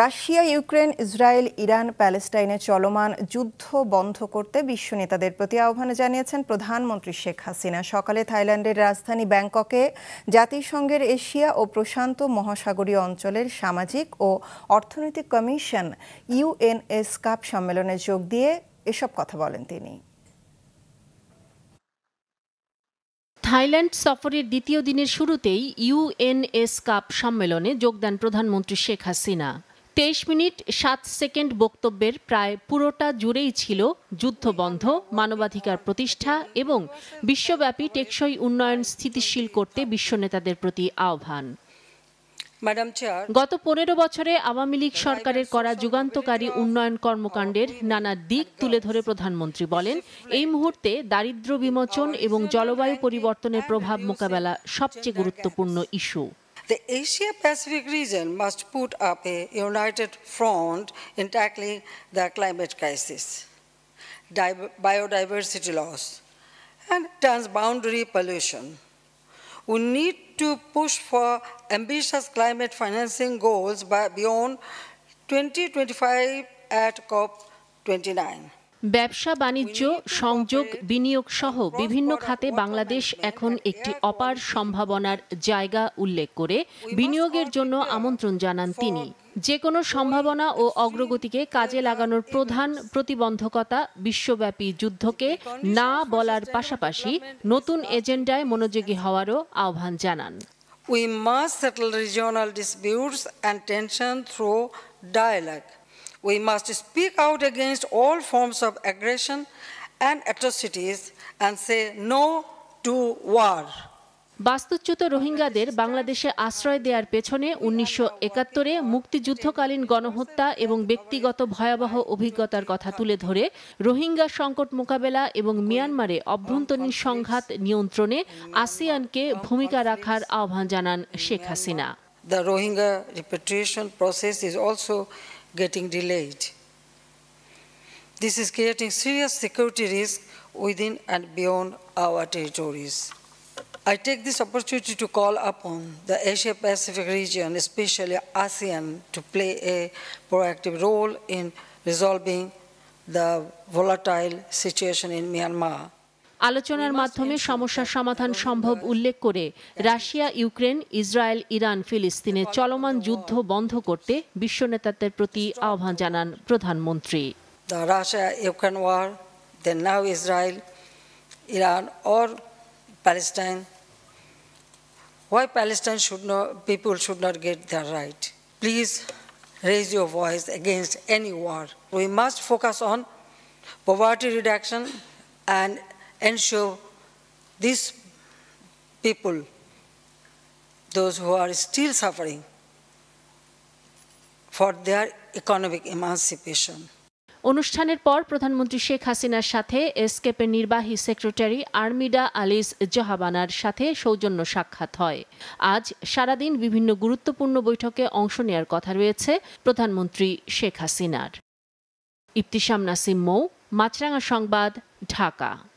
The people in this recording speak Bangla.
রাশিয়া ইউক্রেন ইসরায়েল ইরান প্যালেস্টাইনে চলমান যুদ্ধ বন্ধ করতে বিশ্ব নেতাদের প্রতি আহ্বান জানিয়েছেন প্রধানমন্ত্রী শেখ হাসিনা সকালে থাইল্যান্ডের রাজধানী ব্যাংককে জাতিসংঘের এশিয়া ও প্রশান্ত মহাসাগরীয় অঞ্চলের সামাজিক ও অর্থনৈতিক কমিশন ইউএনএস কাপ সম্মেলনে যোগ দিয়ে এসব কথা বলেন তিনি থাইল্যান্ড সফরের দ্বিতীয় দিনের শুরুতেই ইউএনএস কাপ সম্মেলনে যোগ দেন প্রধানমন্ত্রী শেখ হাসিনা তেইশ মিনিট সাত সেকেন্ড বক্তব্যের প্রায় পুরোটা জুড়েই ছিল যুদ্ধবন্ধ মানবাধিকার প্রতিষ্ঠা এবং বিশ্বব্যাপী টেকসই উন্নয়ন স্থিতিশীল করতে বিশ্বনেতাদের প্রতি আহ্বান গত পনেরো বছরে আওয়ামী লীগ সরকারের করা যুগান্তকারী উন্নয়ন কর্মকাণ্ডের নানা দিক তুলে ধরে প্রধানমন্ত্রী বলেন এই মুহূর্তে দারিদ্র বিমোচন এবং জলবায়ু পরিবর্তনের প্রভাব মোকাবেলা সবচেয়ে গুরুত্বপূর্ণ issue The Asia-Pacific region must put up a united front in tackling the climate crisis, biodiversity loss, and transboundary pollution. We need to push for ambitious climate financing goals beyond 2025 at COP29. ব্যবসা বাণিজ্য সংযোগ বিনিয়োগ সহ বিভিন্ন খাতে বাংলাদেশ এখন একটি অপার সম্ভাবনার জায়গা উল্লেখ করে বিনিয়োগের জন্য আমন্ত্রণ জানান তিনি যে কোনো সম্ভাবনা ও অগ্রগতিকে কাজে লাগানোর প্রধান প্রতিবন্ধকতা বিশ্বব্যাপী যুদ্ধকে না বলার পাশাপাশি নতুন এজেন্ডায় মনোযোগী হওয়ারও আহ্বান জানান We must settle regional disputes and tension through dialogue. We must speak out against all forms of aggression and atrocities and say no to war. বাস্তুচ্যুত রোহিঙ্গাদের বাংলাদেশে আশ্রয় দেওয়ার পেছনে উনিশশো একাত্তরে মুক্তিযুদ্ধকালীন গণহত্যা এবং ব্যক্তিগত ভয়াবহ অভিজ্ঞতার কথা তুলে ধরে রোহিঙ্গা সংকট মোকাবেলা এবং মিয়ানমারে অভ্যন্তরীণ সংঘাত নিয়ন্ত্রণে আসিয়ানকে ভূমিকা রাখার আহ্বান জানান Sheikh Hasina the Rohingya repatriation process is also getting delayed. This is creating serious security risk within and beyond our territories. I take this opportunity to call upon the Asia Pacific region, especially ASEAN, to play a proactive role in resolving the volatile situation in Myanmar আলোচনার মাধ্যমে সমস্যার সমাধান সম্ভব উল্লেখ করে রাশিয়া ইউক্রেন ইসরায়েল ইরান ফিলিস্তিনে চলমান যুদ্ধ বন্ধ করতে বিশ্ব নেতাদের প্রতি আহ্বান জানান প্রধানমন্ত্রী The Russia Ukraine war, then now Israel, Iran or Palestine. Why Palestine should not people should not get their right? Please raise your voice against any war. We must focus on poverty reduction and ensure these people, those who are still suffering, for their economic emancipation. অনুষ্ঠানের পর প্রধানমন্ত্রী শেখ হাসিনার সাথে এসকেপের নির্বাহী সেক্রেটারি আর্মিডা আলিস জাহাবানার সাথে সৌজন্য সাক্ষাৎ হয় আজ সারাদিন বিভিন্ন গুরুত্বপূর্ণ বৈঠকে অংশ নেয়ার কথা রয়েছে প্রধানমন্ত্রী শেখ হাসিনার ইফতিশাম নাসিম মৌ মাছরাঙা সংবাদ ঢাকা